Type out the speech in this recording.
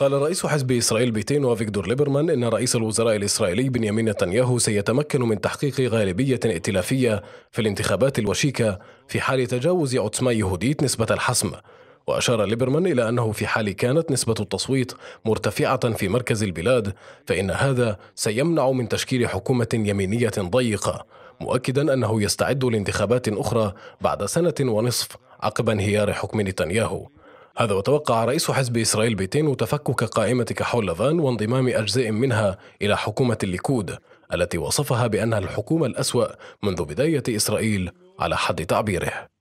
قال رئيس حزب إسرائيل بيتين وفيكتور ليبرمان إن رئيس الوزراء الإسرائيلي بنيامين نتنياهو سيتمكن من تحقيق غالبية ائتلافية في الانتخابات الوشيكة في حال تجاوز عتمة يهوديت نسبة الحسم وأشار ليبرمان إلى أنه في حال كانت نسبة التصويت مرتفعة في مركز البلاد فإن هذا سيمنع من تشكيل حكومة يمينية ضيقة مؤكدا أنه يستعد لانتخابات أخرى بعد سنة ونصف عقب انهيار حكم نتنياهو هذا وتوقع رئيس حزب إسرائيل بيتين تفكك قائمة كحول لبان وانضمام أجزاء منها إلى حكومة الليكود التي وصفها بأنها الحكومة الأسوأ منذ بداية إسرائيل على حد تعبيره